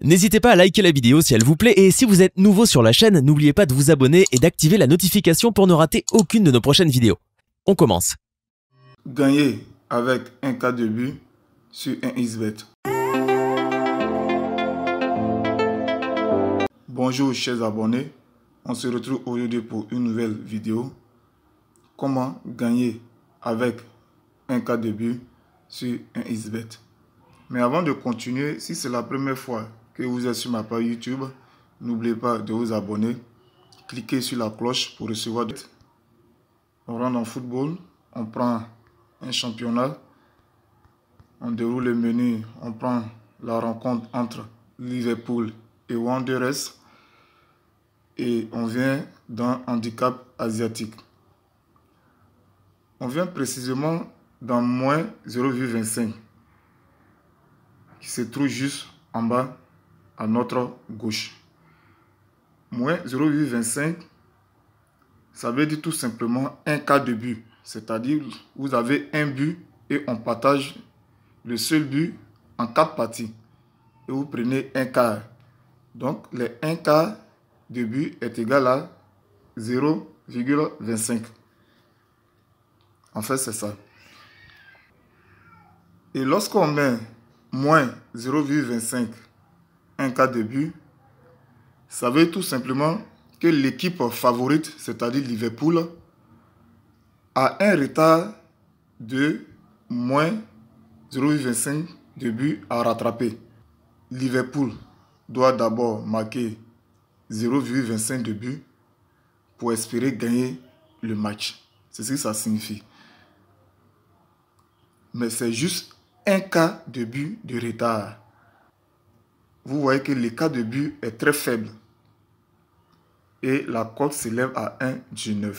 N'hésitez pas à liker la vidéo si elle vous plaît et si vous êtes nouveau sur la chaîne, n'oubliez pas de vous abonner et d'activer la notification pour ne rater aucune de nos prochaines vidéos. On commence. Gagner avec un cas de but sur un isbet. Bonjour chers abonnés, on se retrouve aujourd'hui pour une nouvelle vidéo. Comment gagner avec un cas de but sur un isbet. Mais avant de continuer, si c'est la première fois vous êtes sur ma page YouTube. N'oubliez pas de vous abonner. Cliquez sur la cloche pour recevoir des... On rentre en football. On prend un championnat. On déroule le menu. On prend la rencontre entre Liverpool et Wanderers. Et on vient dans handicap asiatique. On vient précisément dans moins 0,25 qui se trouve juste en bas notre gauche. Moins 0,25, ça veut dire tout simplement un cas de but. C'est-à-dire, vous avez un but et on partage le seul but en quatre parties. Et vous prenez un quart. Donc, les un quart de but est égal à 0,25. En fait, c'est ça. Et lorsqu'on met moins 0,25 un cas de but, ça veut tout simplement que l'équipe favorite, c'est-à-dire Liverpool, a un retard de moins 0,25 de but à rattraper. Liverpool doit d'abord marquer 0,25 de but pour espérer gagner le match. C'est ce que ça signifie. Mais c'est juste un cas de but de retard vous voyez que cas de but est très faible. Et la cote s'élève à 1-9.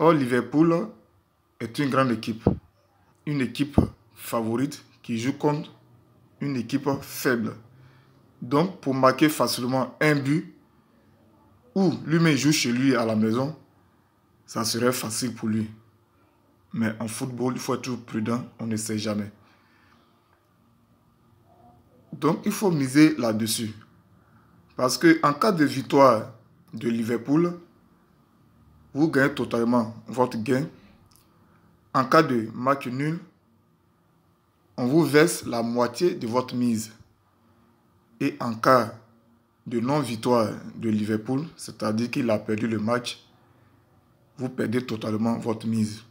Or, Liverpool est une grande équipe. Une équipe favorite qui joue contre une équipe faible. Donc, pour marquer facilement un but, ou lui-même joue chez lui à la maison, ça serait facile pour lui. Mais en football, il faut être prudent, on ne sait jamais. Donc il faut miser là-dessus. Parce que en cas de victoire de Liverpool, vous gagnez totalement votre gain. En cas de match nul, on vous verse la moitié de votre mise. Et en cas de non-victoire de Liverpool, c'est-à-dire qu'il a perdu le match, vous perdez totalement votre mise.